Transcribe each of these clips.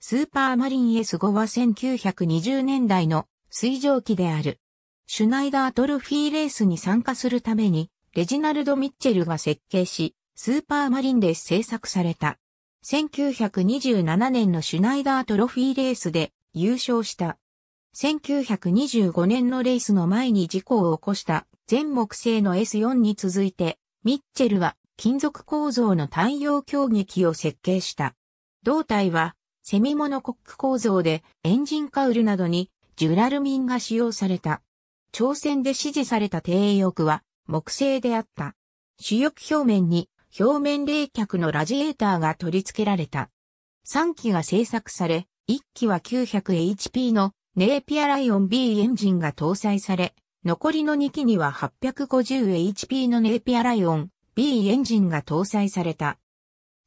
スーパーマリン S5 は1920年代の水蒸気である。シュナイダートロフィーレースに参加するために、レジナルド・ミッチェルが設計し、スーパーマリンで製作された。1927年のシュナイダートロフィーレースで優勝した。1925年のレースの前に事故を起こした全木製の S4 に続いて、ミッチェルは金属構造の太陽競撃を設計した。胴体はセミモノコック構造でエンジンカウルなどにジュラルミンが使用された。朝鮮で支持された低翼は木製であった。主翼表面に表面冷却のラジエーターが取り付けられた。3機が製作され、1機は 900HP のネーピアライオン B エンジンが搭載され、残りの2機には 850HP のネーピアライオン B エンジンが搭載された。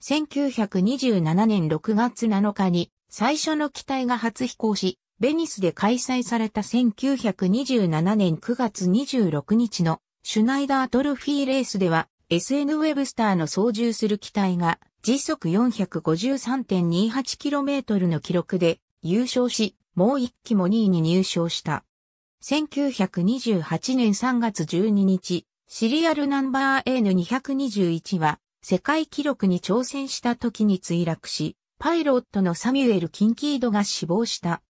1927年6月7日に最初の機体が初飛行し、ベニスで開催された1927年9月26日のシュナイダートロフィーレースでは SN ウェブスターの操縦する機体が時速 453.28km の記録で優勝し、もう一機も2位に入賞した。1928年3月12日、シリアルナンバー N221 は世界記録に挑戦した時に墜落し、パイロットのサミュエル・キンキードが死亡した。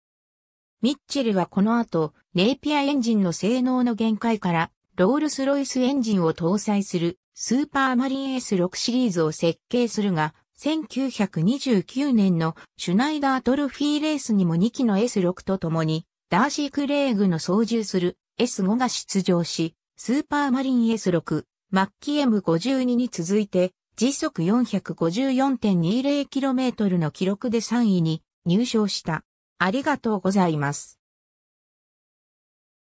ミッチェルはこの後、ネイピアエンジンの性能の限界から、ロールスロイスエンジンを搭載するスーパーマリン S6 シリーズを設計するが、1929年のシュナイダートルフィーレースにも2機の S6 と共に、ダーシー・クレーグの操縦する S5 が出場し、スーパーマリン S6、マッキー M52 に続いて時速 454.20km の記録で3位に入賞した。ありがとうございます。